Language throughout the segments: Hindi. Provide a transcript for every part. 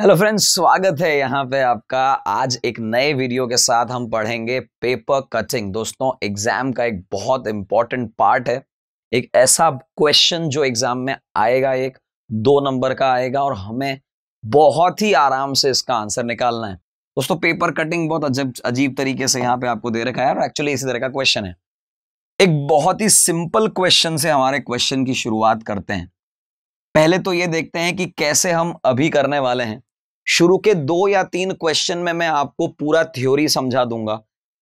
हेलो फ्रेंड्स स्वागत है यहाँ पे आपका आज एक नए वीडियो के साथ हम पढ़ेंगे पेपर कटिंग दोस्तों एग्जाम का एक बहुत इंपॉर्टेंट पार्ट है एक ऐसा क्वेश्चन जो एग्जाम में आएगा एक दो नंबर का आएगा और हमें बहुत ही आराम से इसका आंसर निकालना है दोस्तों पेपर कटिंग बहुत अजब अजीब तरीके से यहाँ पे आपको दे रखा है और एक्चुअली इसी तरह का क्वेश्चन है एक बहुत ही सिंपल क्वेश्चन से हमारे क्वेश्चन की शुरुआत करते हैं पहले तो ये देखते हैं कि कैसे हम अभी करने वाले हैं शुरू के दो या तीन क्वेश्चन में मैं आपको पूरा थ्योरी समझा दूंगा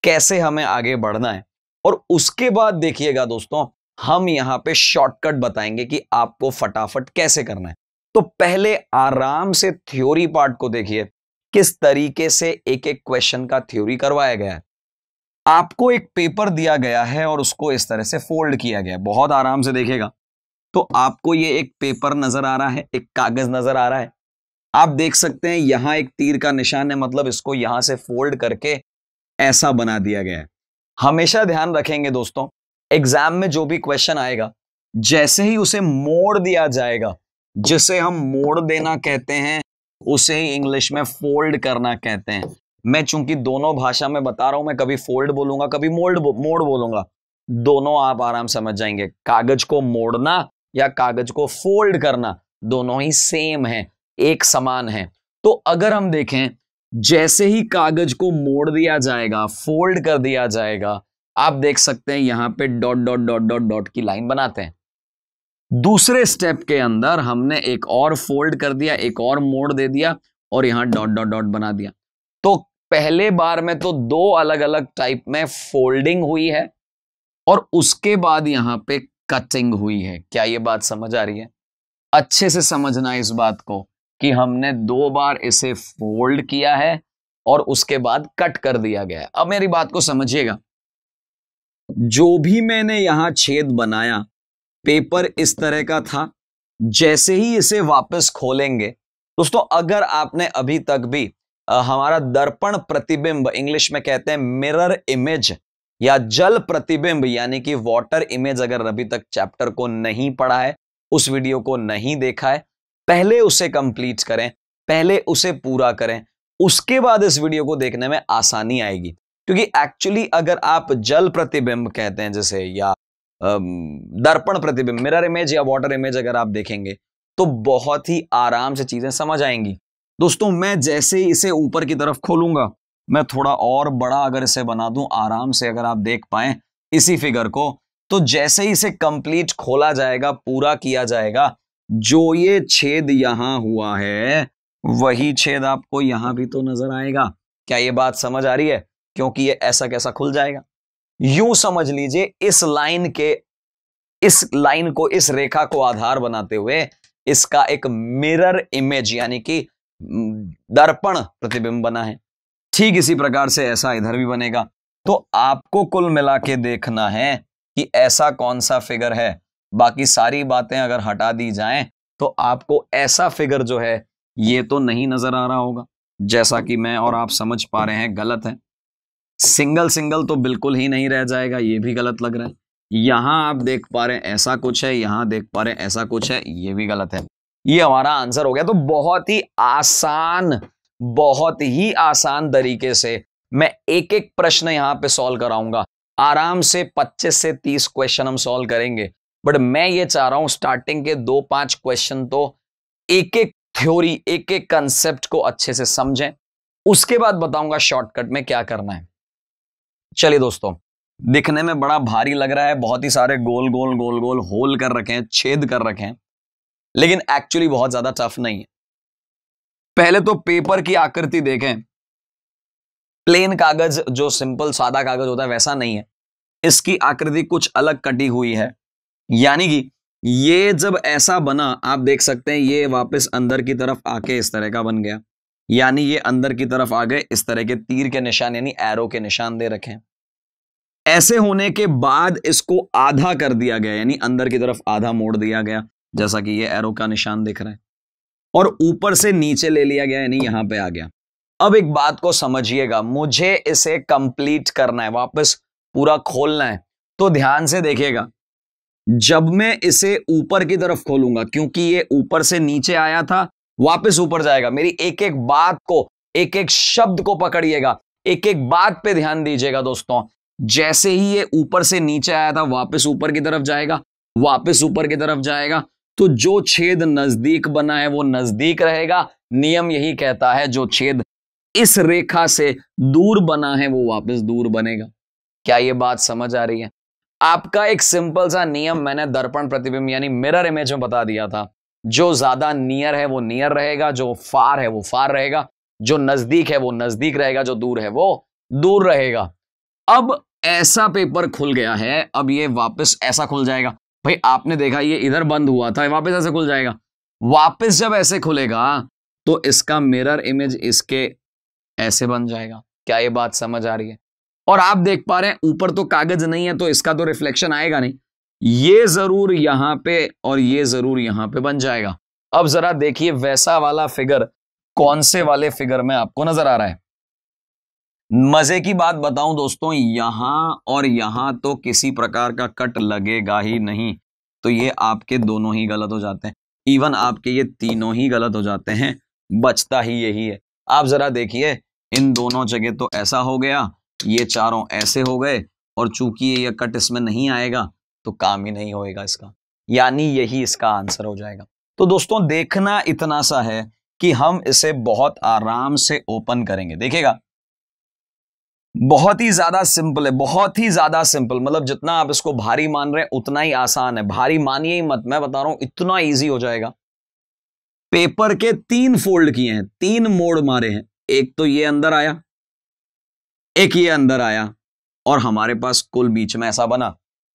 कैसे हमें आगे बढ़ना है और उसके बाद देखिएगा दोस्तों हम यहां पे शॉर्टकट बताएंगे कि आपको फटाफट कैसे करना है तो पहले आराम से थ्योरी पार्ट को देखिए किस तरीके से एक एक क्वेश्चन का थ्योरी करवाया गया है आपको एक पेपर दिया गया है और उसको इस तरह से फोल्ड किया गया है बहुत आराम से देखेगा तो आपको ये एक पेपर नजर आ रहा है एक कागज नजर आ रहा है आप देख सकते हैं यहां एक तीर का निशान है मतलब इसको यहां से फोल्ड करके ऐसा बना दिया गया है हमेशा ध्यान रखेंगे दोस्तों एग्जाम में जो भी क्वेश्चन आएगा जैसे ही उसे मोड़ दिया जाएगा जिसे हम मोड़ देना कहते हैं उसे ही इंग्लिश में फोल्ड करना कहते हैं मैं चूंकि दोनों भाषा में बता रहा हूं मैं कभी फोल्ड बोलूंगा कभी मोल्ड मोड़ बोलूंगा दोनों आप आराम समझ जाएंगे कागज को मोड़ना या कागज को फोल्ड करना दोनों ही सेम है एक समान है तो अगर हम देखें जैसे ही कागज को मोड़ दिया जाएगा फोल्ड कर दिया जाएगा आप देख सकते हैं यहां पे dot dot dot dot dot की लाइन बनाते हैं दूसरे स्टेप के अंदर हमने एक और फोल्ड कर दिया एक और मोड़ दे दिया और यहां डॉट डॉट डॉट बना दिया तो पहले बार में तो दो अलग अलग टाइप में फोल्डिंग हुई है और उसके बाद यहां पे कटिंग हुई है क्या ये बात समझ आ रही है अच्छे से समझना इस बात को कि हमने दो बार इसे फोल्ड किया है और उसके बाद कट कर दिया गया है अब मेरी बात को समझिएगा जो भी मैंने यहां छेद बनाया पेपर इस तरह का था जैसे ही इसे वापस खोलेंगे दोस्तों अगर आपने अभी तक भी आ, हमारा दर्पण प्रतिबिंब इंग्लिश में कहते हैं मिरर इमेज या जल प्रतिबिंब यानी कि वाटर इमेज अगर अभी तक चैप्टर को नहीं पढ़ा है उस वीडियो को नहीं देखा है पहले उसे कंप्लीट करें पहले उसे पूरा करें उसके बाद इस वीडियो को देखने में आसानी आएगी क्योंकि एक्चुअली अगर आप जल प्रतिबिंब कहते हैं जैसे या दर्पण प्रतिबिंब मिरर इमेज या वाटर इमेज अगर आप देखेंगे तो बहुत ही आराम से चीजें समझ आएंगी दोस्तों मैं जैसे ही इसे ऊपर की तरफ खोलूंगा मैं थोड़ा और बड़ा अगर इसे बना दूं आराम से अगर आप देख पाए इसी फिगर को तो जैसे ही इसे कंप्लीट खोला जाएगा पूरा किया जाएगा जो ये छेद यहां हुआ है वही छेद आपको यहां भी तो नजर आएगा क्या ये बात समझ आ रही है क्योंकि ये ऐसा कैसा खुल जाएगा यूं समझ लीजिए इस लाइन के इस लाइन को इस रेखा को आधार बनाते हुए इसका एक मिरर इमेज यानी कि दर्पण प्रतिबिंब बना है ठीक इसी प्रकार से ऐसा इधर भी बनेगा तो आपको कुल मिला के देखना है कि ऐसा कौन सा फिगर है बाकी सारी बातें अगर हटा दी जाएं तो आपको ऐसा फिगर जो है ये तो नहीं नजर आ रहा होगा जैसा कि मैं और आप समझ पा रहे हैं गलत है सिंगल सिंगल तो बिल्कुल ही नहीं रह जाएगा ये भी गलत लग रहा है यहां आप देख पा रहे हैं ऐसा कुछ है यहां देख पा रहे हैं ऐसा कुछ है ये भी गलत है ये हमारा आंसर हो गया तो बहुत ही आसान बहुत ही आसान तरीके से मैं एक एक प्रश्न यहां पे सॉल्व कराऊंगा आराम से 25 से 30 क्वेश्चन हम सॉल्व करेंगे बट मैं ये चाह रहा हूं स्टार्टिंग के दो पांच क्वेश्चन तो एक एक थ्योरी एक एक कंसेप्ट को अच्छे से समझें उसके बाद बताऊंगा शॉर्टकट में क्या करना है चलिए दोस्तों दिखने में बड़ा भारी लग रहा है बहुत ही सारे गोल गोल गोल गोल होल कर रखे हैं छेद कर रखे हैं लेकिन एक्चुअली बहुत ज्यादा टफ नहीं है पहले तो पेपर की आकृति देखें प्लेन कागज जो सिंपल सादा कागज होता है वैसा नहीं है इसकी आकृति कुछ अलग कटी हुई है यानी कि ये जब ऐसा बना आप देख सकते हैं ये वापस अंदर की तरफ आके इस तरह का बन गया यानी ये अंदर की तरफ आ गए इस तरह के तीर के निशान यानी एरो के निशान दे रखे हैं ऐसे होने के बाद इसको आधा कर दिया गया यानी अंदर की तरफ आधा मोड़ दिया गया जैसा कि ये एरो का निशान दिख रहा है और ऊपर से नीचे ले लिया गया यानी यहां पे आ गया अब एक बात को समझिएगा मुझे इसे कंप्लीट करना है वापस पूरा खोलना है तो ध्यान से देखिएगा जब मैं इसे ऊपर की तरफ खोलूंगा क्योंकि ये ऊपर से नीचे आया था वापस ऊपर जाएगा मेरी एक एक बात को एक एक शब्द को पकड़िएगा एक एक बात पे ध्यान दीजिएगा दोस्तों जैसे ही ये ऊपर से नीचे आया था वापस ऊपर की तरफ जाएगा वापस ऊपर की तरफ जाएगा तो जो छेद नजदीक बना है वो नजदीक रहेगा नियम यही कहता है जो छेद इस रेखा से दूर बना है वो वापस दूर बनेगा क्या ये बात समझ आ रही है आपका एक सिंपल सा नियम मैंने दर्पण प्रतिबिंब यानी मिरर इमेज में बता दिया था जो ज्यादा नियर है वो नियर रहेगा जो फार है वो फार रहेगा जो नजदीक है वो नजदीक रहेगा जो दूर है वो दूर रहेगा अब ऐसा पेपर खुल गया है अब ये वापस ऐसा खुल जाएगा भाई आपने देखा ये इधर बंद हुआ था वापस ऐसे खुल जाएगा वापस जब ऐसे खुलेगा तो इसका मिरर इमेज इसके ऐसे बन जाएगा क्या ये बात समझ आ रही है और आप देख पा रहे हैं ऊपर तो कागज नहीं है तो इसका तो रिफ्लेक्शन आएगा नहीं ये जरूर यहां पे और ये जरूर यहां पे बन जाएगा अब जरा देखिए वैसा वाला फिगर कौन से वाले फिगर में आपको नजर आ रहा है मजे की बात बताऊं दोस्तों यहां और यहां तो किसी प्रकार का कट लगेगा ही नहीं तो ये आपके दोनों ही गलत हो जाते हैं इवन आपके ये तीनों ही गलत हो जाते हैं बचता ही यही है आप जरा देखिए इन दोनों जगह तो ऐसा हो गया ये चारों ऐसे हो गए और चूंकि ये कट इसमें नहीं आएगा तो काम ही नहीं होएगा इसका यानी यही इसका आंसर हो जाएगा तो दोस्तों देखना इतना सा है कि हम इसे बहुत आराम से ओपन करेंगे देखिएगा बहुत ही ज्यादा सिंपल है बहुत ही ज्यादा सिंपल मतलब जितना आप इसको भारी मान रहे हैं उतना ही आसान है भारी मानिए ही मत मैं बता रहा हूं इतना ईजी हो जाएगा पेपर के तीन फोल्ड किए हैं तीन मोड़ मारे हैं एक तो ये अंदर आया एक ये अंदर आया और हमारे पास कुल बीच में ऐसा बना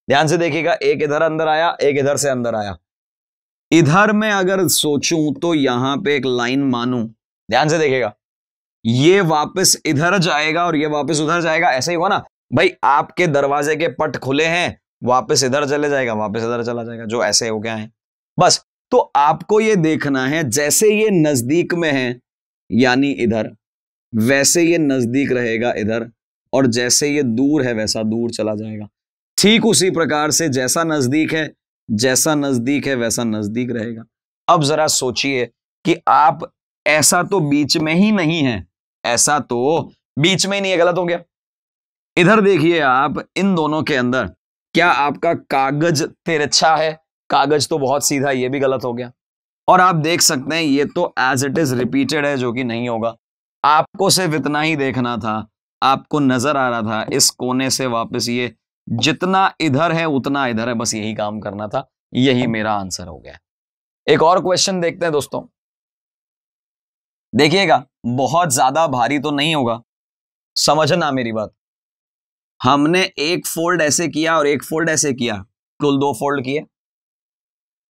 ध्यान से देखिएगा एक इधर अंदर आया एक इधर से अंदर आया इधर में अगर सोचूं तो यहां पे एक लाइन मानूं ध्यान से देखिएगा ये वापस इधर जाएगा और ये वापस उधर जाएगा ऐसे ही हुआ ना भाई आपके दरवाजे के पट खुले हैं वापस इधर चले जाएगा वापस इधर चला जाएगा जो ऐसे हो गया है बस तो आपको ये देखना है जैसे ये नजदीक में है यानी इधर वैसे ये नजदीक रहेगा इधर और जैसे ये दूर है वैसा दूर चला जाएगा ठीक उसी प्रकार से जैसा नजदीक है जैसा नजदीक है वैसा नजदीक रहेगा अब जरा सोचिए कि आप ऐसा तो बीच में ही नहीं है ऐसा तो बीच में ही नहीं है गलत हो गया इधर देखिए आप इन दोनों के अंदर क्या आपका कागज तिरछा है कागज तो बहुत सीधा ये भी गलत हो गया और आप देख सकते हैं ये तो एज इट इज रिपीटेड है जो कि नहीं होगा आपको सिर्फ इतना ही देखना था आपको नजर आ रहा था इस कोने से वापस ये जितना इधर है उतना इधर है बस यही काम करना था यही मेरा आंसर हो गया एक और क्वेश्चन देखते हैं दोस्तों देखिएगा बहुत ज्यादा भारी तो नहीं होगा समझना मेरी बात हमने एक फोल्ड ऐसे किया और एक फोल्ड ऐसे किया कुल दो फोल्ड किए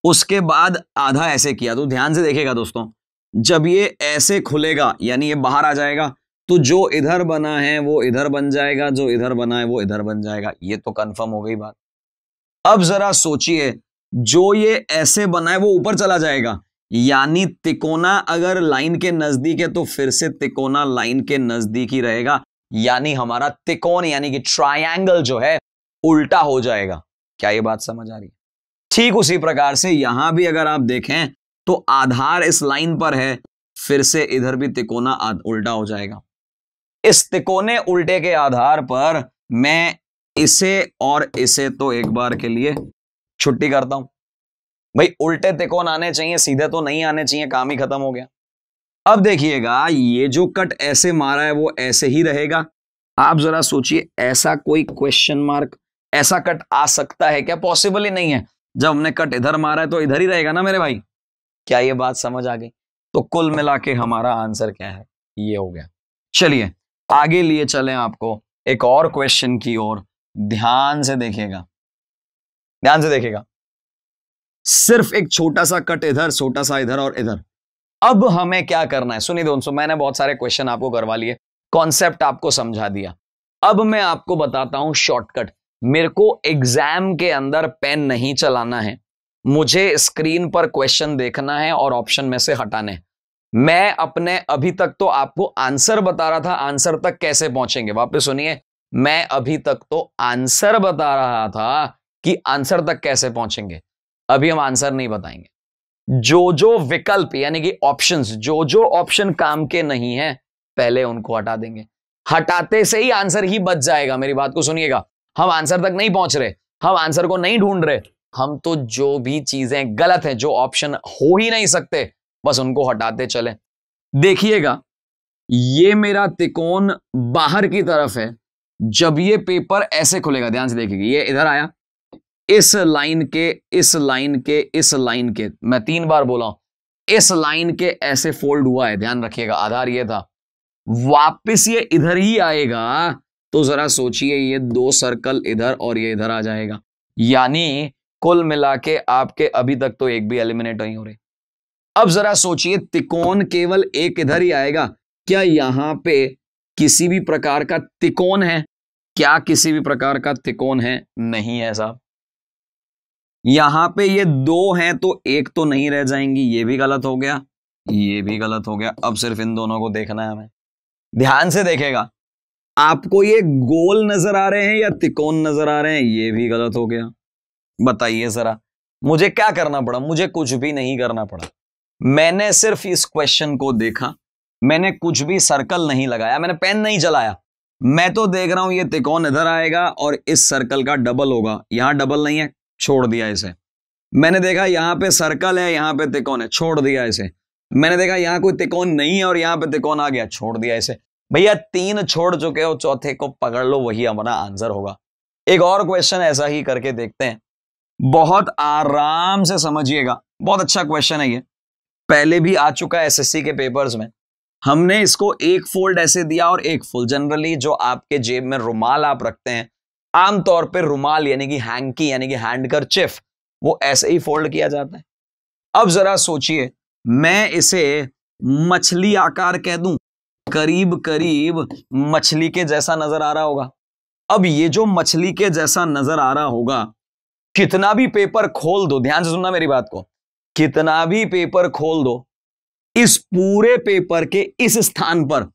उसके बाद आधा ऐसे किया तो ध्यान से देखेगा दोस्तों जब ये ऐसे खुलेगा यानी ये बाहर आ जाएगा तो जो इधर बना है वो इधर बन जाएगा जो इधर बना है वो इधर बन जाएगा ये तो कंफर्म हो गई बात अब जरा सोचिए जो ये ऐसे बना है वो ऊपर चला जाएगा यानी तिकोना अगर लाइन के नजदीक है तो फिर से तिकोना लाइन के नजदीक ही रहेगा यानी हमारा तिकोन यानी कि ट्रायंगल जो है उल्टा हो जाएगा क्या ये बात समझ आ रही है ठीक उसी प्रकार से यहां भी अगर आप देखें तो आधार इस लाइन पर है फिर से इधर भी तिकोना उल्टा हो जाएगा इस तिकोने उल्टे के आधार पर मैं इसे और इसे तो एक बार के लिए छुट्टी करता हूं भाई उल्टे तिकोन आने चाहिए सीधे तो नहीं आने चाहिए काम ही खत्म हो गया अब देखिएगा ये जो कट ऐसे मारा है वो ऐसे ही रहेगा आप जरा सोचिए ऐसा कोई क्वेश्चन मार्क ऐसा कट आ सकता है क्या पॉसिबल ही नहीं है जब हमने कट इधर मारा है तो इधर ही रहेगा ना मेरे भाई क्या ये बात समझ आ गई तो कुल मिला के हमारा आंसर क्या है ये हो गया चलिए आगे लिए चले आपको एक और क्वेश्चन की ओर ध्यान से देखिएगा ध्यान से देखिएगा सिर्फ एक छोटा सा कट इधर छोटा सा इधर और इधर अब हमें क्या करना है सुनिए दोस्तों मैंने बहुत सारे क्वेश्चन आपको करवा लिए कॉन्सेप्ट आपको समझा दिया अब मैं आपको बताता हूं शॉर्टकट मेरे को एग्जाम के अंदर पेन नहीं चलाना है मुझे स्क्रीन पर क्वेश्चन देखना है और ऑप्शन में से हटाने मैं अपने अभी तक तो आपको आंसर बता रहा था आंसर तक कैसे पहुंचेंगे वापस सुनिए मैं अभी तक तो आंसर बता रहा था कि आंसर तक कैसे पहुंचेंगे अभी हम आंसर नहीं बताएंगे जो जो विकल्प यानी कि ऑप्शंस जो जो ऑप्शन काम के नहीं है पहले उनको हटा देंगे हटाते से ही आंसर ही बच जाएगा मेरी बात को सुनिएगा हम आंसर तक नहीं पहुंच रहे हम आंसर को नहीं ढूंढ रहे हम तो जो भी चीजें गलत हैं जो ऑप्शन हो ही नहीं सकते बस उनको हटाते चले देखिएगा ये मेरा तिकोन बाहर की तरफ है जब ये पेपर ऐसे खुलेगा ध्यान से देखिएगा ये इधर आया इस लाइन के इस लाइन के इस लाइन के मैं तीन बार बोला हूं इस लाइन के ऐसे फोल्ड हुआ है ध्यान रखिएगा आधार ये था वापस ये इधर ही आएगा तो जरा सोचिए ये दो सर्कल इधर और ये इधर आ जाएगा यानी कुल मिला के आपके अभी तक तो एक भी एलिमिनेट नहीं हो रहे अब जरा सोचिए तिकोन केवल एक इधर ही आएगा क्या यहां पे किसी भी प्रकार का तिकोन है क्या किसी भी प्रकार का तिकोन है नहीं है साहब यहां पे ये दो हैं तो एक तो नहीं रह जाएंगी ये भी गलत हो गया ये भी गलत हो गया अब सिर्फ इन दोनों को देखना है हमें ध्यान से देखेगा आपको ये गोल नजर आ रहे हैं या तिकोन नजर आ रहे हैं ये भी गलत हो गया बताइए जरा मुझे क्या करना पड़ा मुझे कुछ भी नहीं करना पड़ा मैंने सिर्फ इस क्वेश्चन को देखा मैंने कुछ भी सर्कल नहीं लगाया मैंने पेन नहीं चलाया मैं तो देख रहा हूं ये तिकोन इधर आएगा और इस सर्कल का डबल होगा यहां डबल नहीं है छोड़ दिया इसे मैंने देखा यहाँ पे सर्कल है यहां पे तिकोन है छोड़ दिया इसे मैंने देखा यहां कोई तिकोन नहीं है और यहाँ पे तिकोन आ गया छोड़ दिया इसे भैया तीन छोड़ चुके हो चौथे को पकड़ लो वही हमारा आंसर होगा एक और क्वेश्चन ऐसा ही करके देखते हैं बहुत आराम से समझिएगा बहुत अच्छा क्वेश्चन है ये पहले भी आ चुका है एसएससी के पेपर्स में हमने इसको एक फोल्ड ऐसे दिया और एक फोल्ड जनरली जो आपके जेब में रुमाल आप रखते हैं आमतौर पर रुमाल यानी कि हैंकी यानी कि हैंड कर चिफ वो ऐसे ही फोल्ड किया जाता है अब जरा सोचिए मैं इसे मछली आकार कह दूं करीब करीब मछली के जैसा नजर आ रहा होगा अब ये जो मछली के जैसा नजर आ रहा होगा कितना भी पेपर खोल दो ध्यान से सुनना मेरी बात को कितना भी पेपर खोल दो इस पूरे पेपर के इस स्थान पर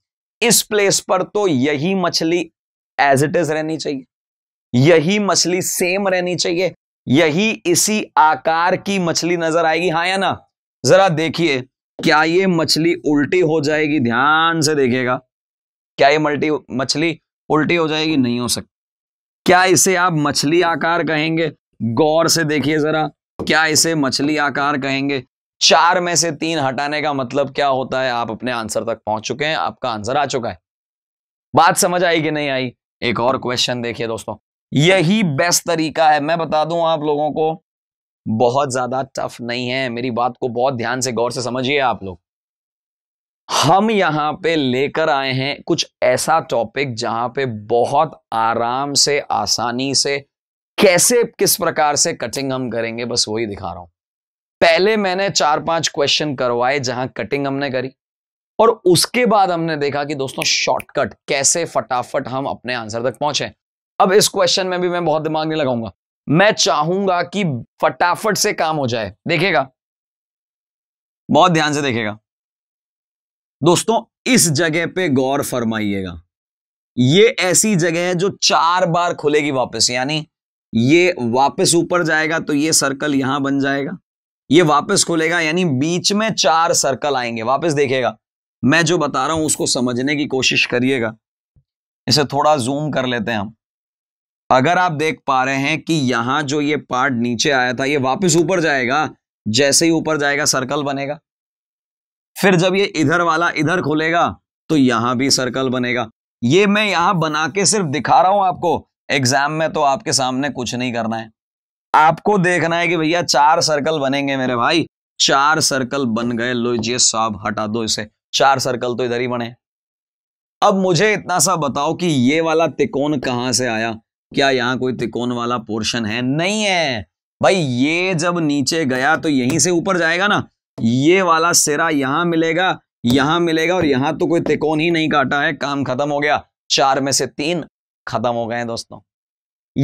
इस प्लेस पर तो यही मछली एज इट इज रहनी चाहिए यही मछली सेम रहनी चाहिए यही इसी आकार की मछली नजर आएगी हाँ या ना जरा देखिए क्या ये मछली उल्टी हो जाएगी ध्यान से देखिएगा क्या ये मल्टी मछली उल्टी हो जाएगी नहीं हो सकती क्या इसे आप मछली आकार कहेंगे गौर से देखिए जरा क्या इसे मछली आकार कहेंगे चार में से तीन हटाने का मतलब क्या होता है आप अपने आंसर तक पहुंच चुके हैं आपका आंसर आ चुका है बात समझ आई कि नहीं आई एक और क्वेश्चन देखिए दोस्तों यही बेस्ट तरीका है मैं बता दूं आप लोगों को बहुत ज्यादा टफ नहीं है मेरी बात को बहुत ध्यान से गौर से समझिए आप लोग हम यहां पे लेकर आए हैं कुछ ऐसा टॉपिक जहां पे बहुत आराम से आसानी से कैसे किस प्रकार से कटिंग हम करेंगे बस वही दिखा रहा हूं पहले मैंने चार पांच क्वेश्चन करवाए जहां कटिंग हमने करी और उसके बाद हमने देखा कि दोस्तों शॉर्टकट कैसे फटाफट हम अपने आंसर तक पहुंचे अब इस क्वेश्चन में भी मैं बहुत दिमाग नहीं लगाऊंगा मैं चाहूंगा कि फटाफट से काम हो जाए देखेगा बहुत ध्यान से देखेगा दोस्तों इस जगह पे गौर फरमाइएगा ये ऐसी जगह है जो चार बार खुलेगी वापस यानी ये वापस ऊपर जाएगा तो ये सर्कल यहां बन जाएगा ये वापस खुलेगा यानी बीच में चार सर्कल आएंगे वापस देखेगा मैं जो बता रहा हूं उसको समझने की कोशिश करिएगा इसे थोड़ा जूम कर लेते हैं हम अगर आप देख पा रहे हैं कि यहां जो ये पार्ट नीचे आया था ये वापस ऊपर जाएगा जैसे ही ऊपर जाएगा सर्कल बनेगा फिर जब ये इधर वाला इधर खुलेगा तो यहां भी सर्कल बनेगा ये मैं यहां बना के सिर्फ दिखा रहा हूं आपको एग्जाम में तो आपके सामने कुछ नहीं करना है आपको देखना है कि भैया चार सर्कल बनेंगे मेरे भाई चार सर्कल बन गए लो जी साहब हटा दो इसे चार सर्कल तो इधर ही बने अब मुझे इतना सा बताओ कि ये वाला तिकोन कहां से आया क्या यहां कोई तिकोन वाला पोर्शन है नहीं है भाई ये जब नीचे गया तो यहीं से ऊपर जाएगा ना ये वाला सिरा यहां मिलेगा यहां मिलेगा और यहां तो कोई तिकोन ही नहीं काटा है काम खत्म हो गया चार में से तीन खत्म हो गए हैं दोस्तों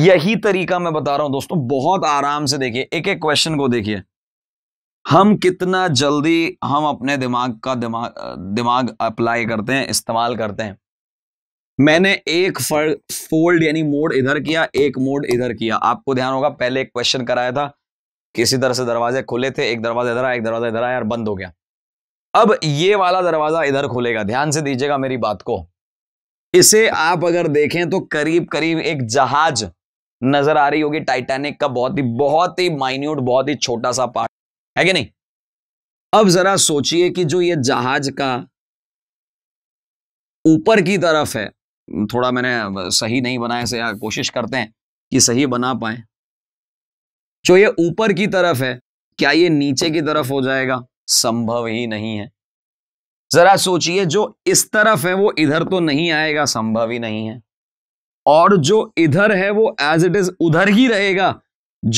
यही तरीका मैं बता रहा हूं दोस्तों बहुत आराम से देखिए एक एक क्वेश्चन को देखिए हम कितना जल्दी हम अपने दिमाग का दिमाग दिमाग अप्लाई करते हैं इस्तेमाल करते हैं मैंने एक फोल्ड यानी मोड इधर किया एक मोड इधर किया आपको ध्यान होगा पहले एक क्वेश्चन कराया था किसी तरह से दरवाजे खुले थे एक दरवाजा इधर आया एक दरवाजा इधर आया और बंद हो गया अब ये वाला दरवाजा इधर खुलेगा ध्यान से दीजिएगा मेरी बात को इसे आप अगर देखें तो करीब करीब एक जहाज नजर आ रही होगी टाइटैनिक का बहुत ही बहुत ही माइन्यूट बहुत ही छोटा सा पार्ट है कि नहीं अब जरा सोचिए कि जो ये जहाज का ऊपर की तरफ है थोड़ा मैंने सही नहीं बनाया से कोशिश करते हैं कि सही बना पाए जो ये ऊपर की तरफ है क्या ये नीचे की तरफ हो जाएगा संभव ही नहीं है जरा सोचिए जो इस तरफ है वो इधर तो नहीं आएगा संभव ही नहीं है और जो इधर है वो एज इट इज उधर ही रहेगा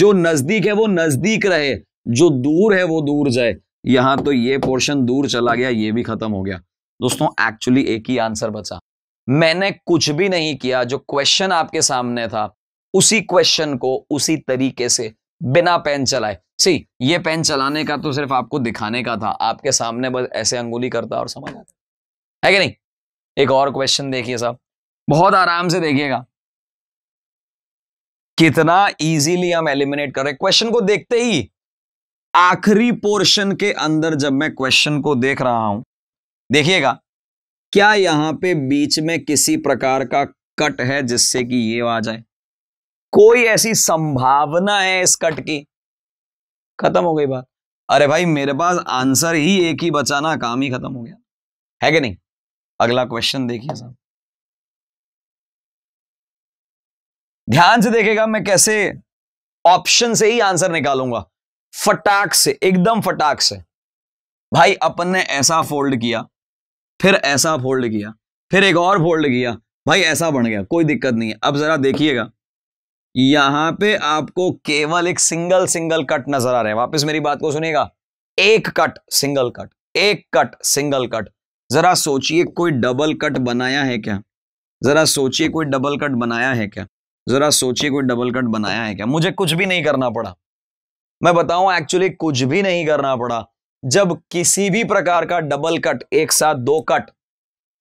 जो नजदीक है वो नजदीक रहे जो दूर है वो दूर जाए यहां तो ये पोर्शन दूर चला गया ये भी खत्म हो गया दोस्तों एक्चुअली एक ही आंसर बचा मैंने कुछ भी नहीं किया जो क्वेश्चन आपके सामने था उसी क्वेश्चन को उसी तरीके से बिना पेन चलाए सी ये पेन चलाने का तो सिर्फ आपको दिखाने का था आपके सामने बस ऐसे अंगुली करता और समझ आता है कि नहीं एक और क्वेश्चन देखिए साहब बहुत आराम से देखिएगा कितना इजीली हम एलिमिनेट कर रहे क्वेश्चन को देखते ही आखिरी पोर्शन के अंदर जब मैं क्वेश्चन को देख रहा हूं देखिएगा क्या यहां पे बीच में किसी प्रकार का कट है जिससे कि ये आ जाए कोई ऐसी संभावना है इस कट की खत्म हो गई बात अरे भाई मेरे पास आंसर ही एक ही बचाना काम ही खत्म हो गया है कि नहीं अगला क्वेश्चन देखिए साहब ध्यान से देखेगा मैं कैसे ऑप्शन से ही आंसर निकालूंगा फटाक से एकदम फटाक से भाई अपन ने ऐसा फोल्ड किया फिर ऐसा फोल्ड किया फिर एक और फोल्ड किया भाई ऐसा बन गया कोई दिक्कत नहीं है अब जरा देखिएगा यहां पे आपको केवल एक सिंगल सिंगल कट नजर आ रहे हैं वापस मेरी बात को सुनेगा एक कट सिंगल कट एक कट सिंगल कट जरा सोचिए कोई डबल कट बनाया है क्या जरा सोचिए कोई डबल कट बनाया है क्या जरा सोचिए कोई डबल कट बनाया है क्या मुझे कुछ भी नहीं करना पड़ा मैं बताऊं एक्चुअली कुछ भी नहीं करना पड़ा जब किसी भी प्रकार का डबल कट एक साथ दो कट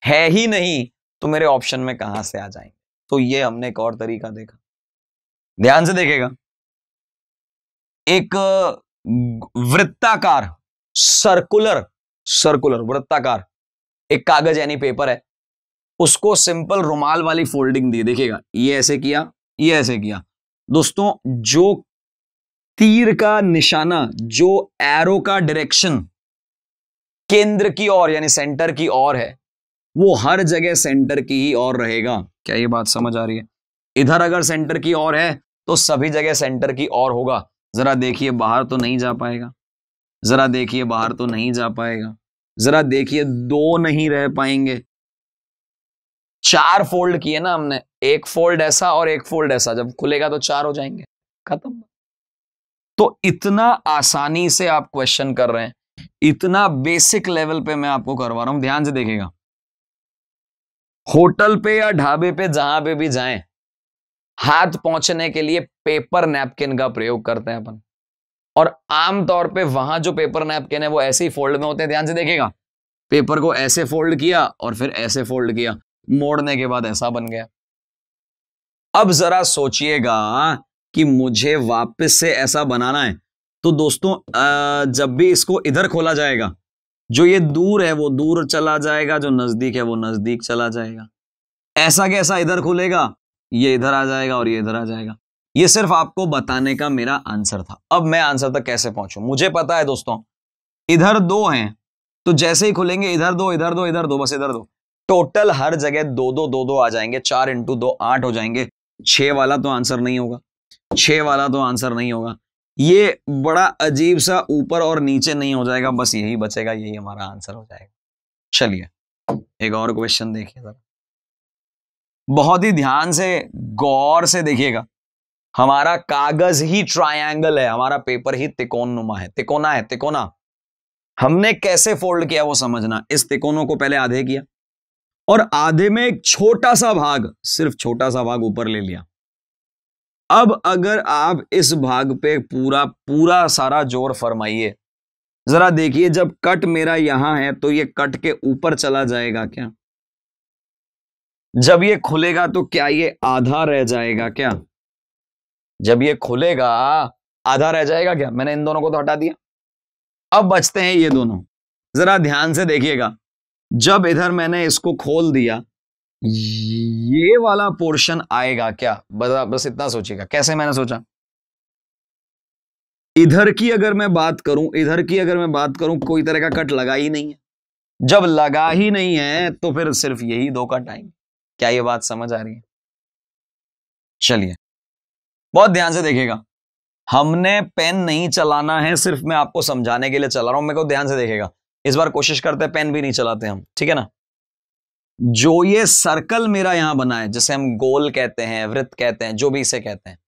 है ही नहीं तो मेरे ऑप्शन में कहां से आ जाएंगे तो ये हमने एक और तरीका देखा ध्यान से देखेगा एक वृत्ताकार सर्कुलर सर्कुलर वृत्ताकार एक कागज यानी पेपर है उसको सिंपल रुमाल वाली फोल्डिंग दी देखिएगा ये ऐसे किया ये ऐसे किया दोस्तों जो तीर का निशाना जो एरो का डायरेक्शन केंद्र की ओर यानी सेंटर की ओर है वो हर जगह सेंटर की ही ओर रहेगा क्या ये बात समझ आ रही है इधर अगर सेंटर की ओर है तो सभी जगह सेंटर की और होगा जरा देखिए बाहर तो नहीं जा पाएगा जरा देखिए बाहर तो नहीं जा पाएगा जरा देखिए दो नहीं रह पाएंगे चार फोल्ड किए ना हमने एक फोल्ड ऐसा और एक फोल्ड ऐसा जब खुलेगा तो चार हो जाएंगे खत्म तो इतना आसानी से आप क्वेश्चन कर रहे हैं इतना बेसिक लेवल पे मैं आपको करवा रहा हूं ध्यान से देखेगा होटल पे या ढाबे पे जहां पे भी जाएं हाथ पहुंचने के लिए पेपर नैपकिन का प्रयोग करते हैं अपन और आमतौर पे वहां जो पेपर नैपकिन है वो ऐसे ही फोल्ड में होते हैं ध्यान से देखेगा पेपर को ऐसे फोल्ड किया और फिर ऐसे फोल्ड किया मोड़ने के बाद ऐसा बन गया अब जरा सोचिएगा कि मुझे वापस से ऐसा बनाना है तो दोस्तों जब भी इसको इधर खोला जाएगा जो ये दूर है वो दूर चला जाएगा जो नजदीक है वो नजदीक चला जाएगा ऐसा कैसा इधर खुलेगा ये इधर आ जाएगा और ये इधर आ जाएगा ये सिर्फ आपको बताने का मेरा आंसर था अब मैं आंसर तक कैसे पहुंचू मुझे पता है दोस्तों इधर दो हैं तो जैसे ही खुलेंगे इधर दो इधर दो इधर दो बस इधर दो टोटल हर जगह दो दो दो दो आ जाएंगे चार इंटू दो आठ हो जाएंगे छः वाला तो आंसर नहीं होगा छ वाला तो आंसर नहीं होगा ये बड़ा अजीब सा ऊपर और नीचे नहीं हो जाएगा बस यही बचेगा यही हमारा आंसर हो जाएगा चलिए एक और क्वेश्चन देखिए जरा बहुत ही ध्यान से गौर से देखिएगा हमारा कागज ही ट्रायंगल है हमारा पेपर ही तिकोन नुमा है तिकोना है तिकोना हमने कैसे फोल्ड किया वो समझना इस तिकोनों को पहले आधे किया और आधे में एक छोटा सा भाग सिर्फ छोटा सा भाग ऊपर ले लिया अब अगर आप इस भाग पे पूरा पूरा सारा जोर फरमाइए जरा देखिए जब कट मेरा यहां है तो ये कट के ऊपर चला जाएगा क्या जब ये खुलेगा तो क्या ये आधा रह जाएगा क्या जब ये खुलेगा आधा रह जाएगा क्या मैंने इन दोनों को तो हटा दिया अब बचते हैं ये दोनों जरा ध्यान से देखिएगा जब इधर मैंने इसको खोल दिया ये वाला पोर्शन आएगा क्या बस बस इतना सोचिएगा कैसे मैंने सोचा इधर की अगर मैं बात करूं इधर की अगर मैं बात करूं कोई तरह का कट लगा ही नहीं है जब लगा ही नहीं है तो फिर सिर्फ यही दो कट आएंगे क्या ये बात समझ आ रही है चलिए बहुत ध्यान से देखिएगा हमने पेन नहीं चलाना है सिर्फ मैं आपको समझाने के लिए चला रहा हूं मेरे को ध्यान से देखेगा इस बार कोशिश करते हैं पेन भी नहीं चलाते हम ठीक है ना जो ये सर्कल मेरा यहां बना है जिसे हम गोल कहते हैं वृत्त कहते हैं जो भी इसे कहते हैं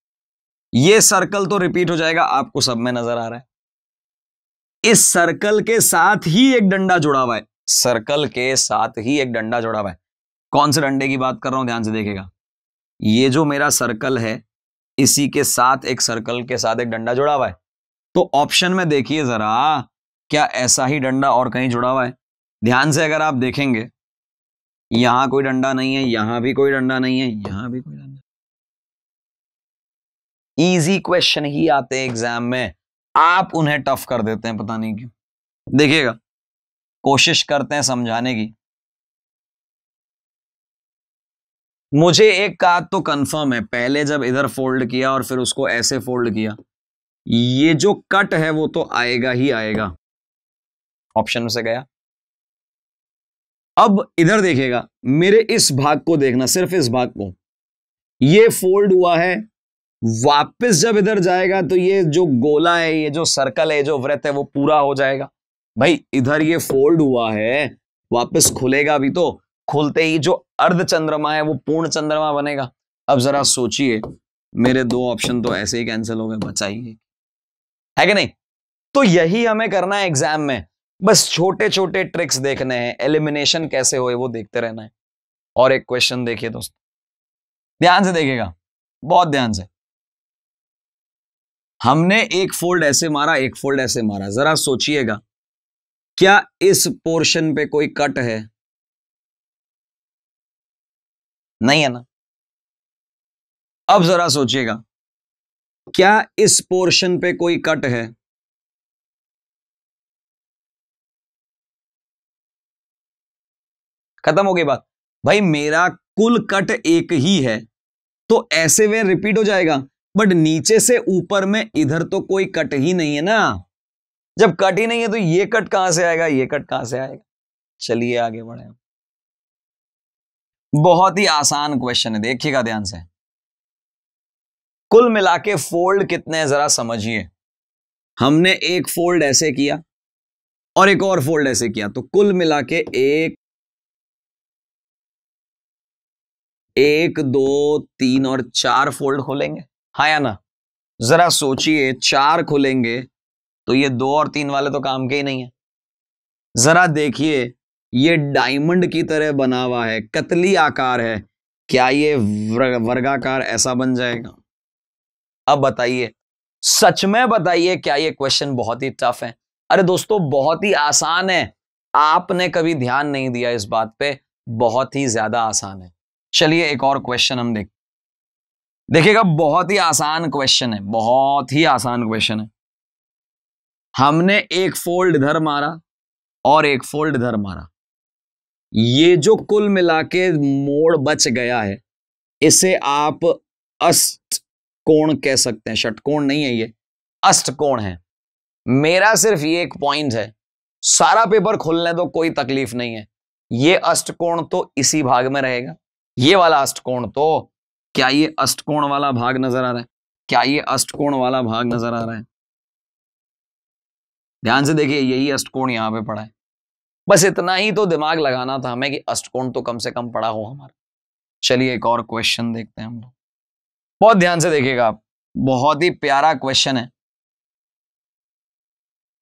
ये सर्कल तो रिपीट हो जाएगा आपको सब में नजर आ रहा है इस सर्कल के साथ ही एक डंडा जुड़ा हुआ है सर्कल के साथ ही एक डंडा जुड़ा हुआ है कौन से डंडे की बात कर रहा हूं ध्यान से देखेगा ये जो मेरा सर्कल है इसी के साथ एक सर्कल के साथ एक डंडा जुड़ा हुआ है तो ऑप्शन में देखिए जरा क्या ऐसा ही डंडा और कहीं जुड़ा हुआ है ध्यान से अगर आप देखेंगे यहां कोई डंडा नहीं है यहां भी कोई डंडा नहीं है यहां भी कोई डंडा इजी क्वेश्चन ही आते हैं एग्जाम में आप उन्हें टफ कर देते हैं पता नहीं क्यों देखिएगा कोशिश करते हैं समझाने की मुझे एक का तो कंफर्म है पहले जब इधर फोल्ड किया और फिर उसको ऐसे फोल्ड किया ये जो कट है वो तो आएगा ही आएगा ऑप्शन से गया अब इधर देखेगा मेरे इस भाग को देखना सिर्फ इस भाग को ये फोल्ड हुआ है वापस जब इधर जाएगा तो ये जो गोला है ये जो सर्कल है जो व्रत है वो पूरा हो जाएगा भाई इधर ये फोल्ड हुआ है वापस खुलेगा भी तो खुलते ही जो अर्ध चंद्रमा है वो पूर्ण चंद्रमा बनेगा अब जरा सोचिए मेरे दो ऑप्शन तो ऐसे ही कैंसिल हो गए बचाइए है कि नहीं तो यही हमें करना है एग्जाम में बस छोटे छोटे ट्रिक्स देखने हैं एलिमिनेशन कैसे हो वो देखते रहना है और एक क्वेश्चन देखिए दोस्तों ध्यान से देखिएगा बहुत ध्यान से हमने एक फोल्ड ऐसे मारा एक फोल्ड ऐसे मारा जरा सोचिएगा क्या इस पोर्शन पे कोई कट है नहीं है ना अब जरा सोचिएगा क्या इस पोर्शन पे कोई कट है खत्म हो गई बात भाई मेरा कुल कट एक ही है तो ऐसे वे रिपीट हो जाएगा बट नीचे से ऊपर में इधर तो कोई कट ही नहीं है ना जब कट ही नहीं है तो ये कट कहां से आएगा ये कट कहां से आएगा चलिए आगे बढ़े बहुत ही आसान क्वेश्चन है देखिएगा ध्यान से कुल मिला के फोल्ड कितने जरा समझिए हमने एक फोल्ड ऐसे किया और एक और फोल्ड ऐसे किया तो कुल मिला के एक एक दो तीन और चार फोल्ड खोलेंगे हाँ या ना जरा सोचिए चार खोलेंगे तो ये दो और तीन वाले तो काम के ही नहीं है जरा देखिए ये डायमंड की तरह बना हुआ है कतली आकार है क्या ये वर्गाकार ऐसा बन जाएगा अब बताइए सच में बताइए क्या ये क्वेश्चन बहुत ही टफ है अरे दोस्तों बहुत ही आसान है आपने कभी ध्यान नहीं दिया इस बात पे बहुत ही ज्यादा आसान है चलिए एक और क्वेश्चन हम देख देखिएगा बहुत ही आसान क्वेश्चन है बहुत ही आसान क्वेश्चन है हमने एक फोल्ड इधर मारा और एक फोल्ड इधर मारा ये जो कुल मिला के मोड़ बच गया है इसे आप अष्ट कोण कह सकते हैं षटकोण नहीं है ये अष्ट कोण है मेरा सिर्फ ये एक पॉइंट है सारा पेपर खोलने तो कोई तकलीफ नहीं है ये अष्टकोण तो इसी भाग में रहेगा ये वाला अष्टकोण तो क्या ये अष्टकोण वाला भाग नजर आ रहा है क्या ये अष्टकोण वाला भाग नजर आ रहा है ध्यान से देखिए यही अष्टकोण यहां पे पड़ा है बस इतना ही तो दिमाग लगाना था हमें कि अष्टकोण तो कम से कम पड़ा हो हमारा चलिए एक और क्वेश्चन देखते हैं हम लोग बहुत ध्यान से देखिएगा आप बहुत ही प्यारा क्वेश्चन है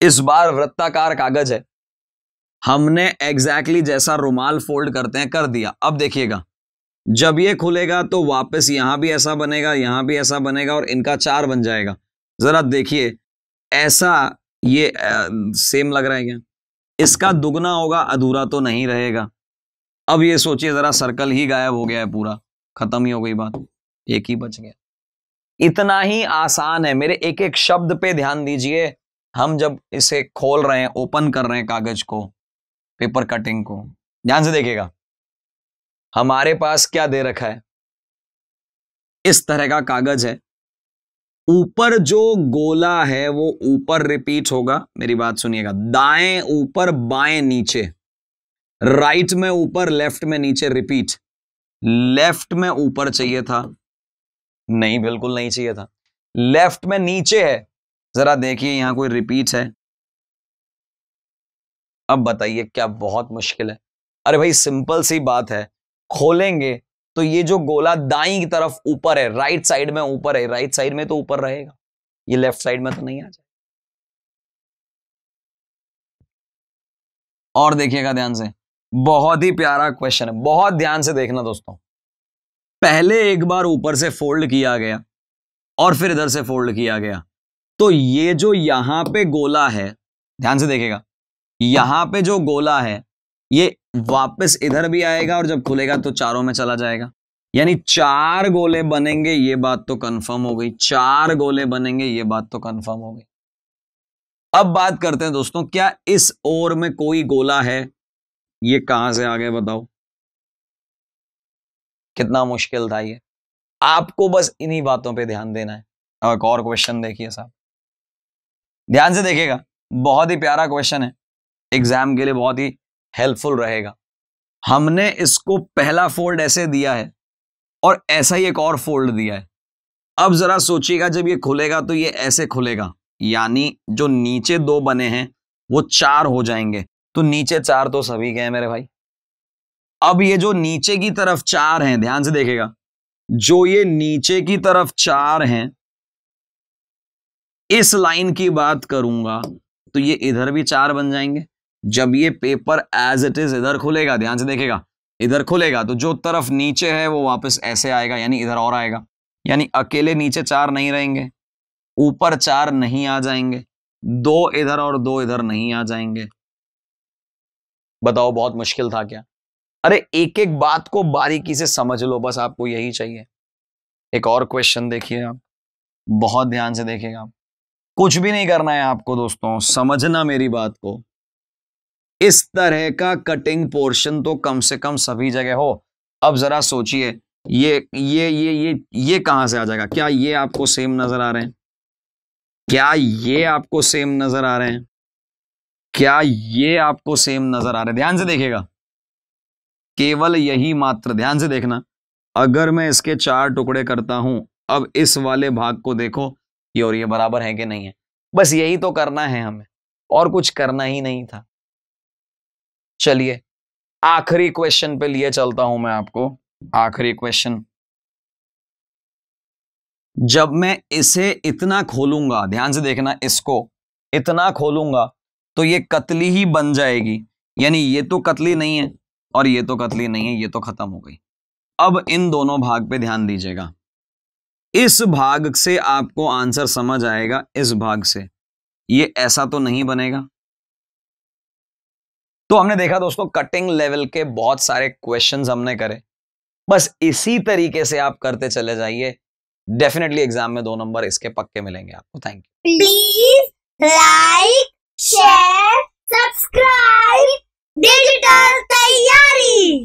इस बार वृत्ताकार कागज है हमने एग्जैक्टली जैसा रुमाल फोल्ड करते हैं कर दिया अब देखिएगा जब ये खुलेगा तो वापस यहां भी ऐसा बनेगा यहां भी ऐसा बनेगा और इनका चार बन जाएगा जरा देखिए ऐसा ये आ, सेम लग रहा है क्या इसका दुगना होगा अधूरा तो नहीं रहेगा अब ये सोचिए जरा सर्कल ही गायब हो गया है पूरा खत्म ही हो गई बात एक ही बच गया इतना ही आसान है मेरे एक एक शब्द पे ध्यान दीजिए हम जब इसे खोल रहे हैं ओपन कर रहे हैं कागज को पेपर कटिंग को ध्यान से देखिएगा हमारे पास क्या दे रखा है इस तरह का कागज है ऊपर जो गोला है वो ऊपर रिपीट होगा मेरी बात सुनिएगा दाएं ऊपर बाएं नीचे राइट में ऊपर लेफ्ट में नीचे रिपीट लेफ्ट में ऊपर चाहिए था नहीं बिल्कुल नहीं चाहिए था लेफ्ट में नीचे है जरा देखिए यहां कोई रिपीट है अब बताइए क्या बहुत मुश्किल है अरे भाई सिंपल सी बात है खोलेंगे तो ये जो गोला दाई की तरफ ऊपर है राइट साइड में ऊपर है राइट साइड में तो ऊपर रहेगा ये लेफ्ट साइड में तो नहीं आ जाए और देखिएगा ध्यान से बहुत ही प्यारा क्वेश्चन है बहुत ध्यान से देखना दोस्तों पहले एक बार ऊपर से फोल्ड किया गया और फिर इधर से फोल्ड किया गया तो ये जो यहां पे गोला है ध्यान से देखेगा यहां पे जो गोला है ये वापस इधर भी आएगा और जब खुलेगा तो चारों में चला जाएगा यानी चार गोले बनेंगे ये बात तो कंफर्म हो गई चार गोले बनेंगे ये बात तो कंफर्म हो गई अब बात करते हैं दोस्तों क्या इस ओर में कोई गोला है ये कहां से आगे बताओ कितना मुश्किल था ये आपको बस इन्हीं बातों पे ध्यान देना है अब एक और क्वेश्चन देखिए साहब ध्यान से देखिएगा बहुत ही प्यारा क्वेश्चन है एग्जाम के लिए बहुत ही हेल्पफुल रहेगा हमने इसको पहला फोल्ड ऐसे दिया है और ऐसा ही एक और फोल्ड दिया है अब जरा सोचिएगा जब ये खुलेगा तो ये ऐसे खुलेगा यानी जो नीचे दो बने हैं वो चार हो जाएंगे तो नीचे चार तो सभी गए मेरे भाई अब ये जो नीचे की तरफ चार हैं ध्यान से देखेगा जो ये नीचे की तरफ चार हैं इस लाइन की बात करूंगा तो ये इधर भी चार बन जाएंगे जब ये पेपर एज इट इज इधर खुलेगा ध्यान से देखेगा इधर खुलेगा तो जो तरफ नीचे है वो वापस ऐसे आएगा यानी इधर और आएगा यानी अकेले नीचे चार नहीं रहेंगे ऊपर चार नहीं आ जाएंगे दो इधर और दो इधर नहीं आ जाएंगे बताओ बहुत मुश्किल था क्या अरे एक एक बात को बारीकी से समझ लो बस आपको यही चाहिए एक और क्वेश्चन देखिए आप बहुत ध्यान से देखिएगा कुछ भी नहीं करना है आपको दोस्तों समझना मेरी बात को इस तरह का कटिंग पोर्शन तो कम से कम सभी जगह हो अब जरा सोचिए ये ये ये ये ये कहां से आ जाएगा क्या ये आपको सेम नजर आ रहे हैं क्या ये आपको सेम नजर आ रहे हैं क्या ये आपको सेम नजर आ रहे हैं ध्यान से देखिएगा केवल यही मात्र ध्यान से देखना अगर मैं इसके चार टुकड़े करता हूं अब इस वाले भाग को देखो ये और ये बराबर है कि नहीं है बस यही तो करना है हमें और कुछ करना ही नहीं था चलिए आखिरी क्वेश्चन पे लिए चलता हूं मैं आपको आखिरी क्वेश्चन जब मैं इसे इतना खोलूंगा ध्यान से देखना इसको इतना खोलूंगा तो ये कतली ही बन जाएगी यानी ये तो कतली नहीं है और ये तो कतली नहीं है ये तो खत्म हो गई अब इन दोनों भाग पे ध्यान दीजिएगा इस भाग से आपको आंसर समझ आएगा इस भाग से ये ऐसा तो नहीं बनेगा तो हमने देखा दोस्तों कटिंग लेवल के बहुत सारे क्वेश्चन हमने करे बस इसी तरीके से आप करते चले जाइए डेफिनेटली एग्जाम में दो नंबर इसके पक्के मिलेंगे आपको thank you please like share subscribe digital तैयारी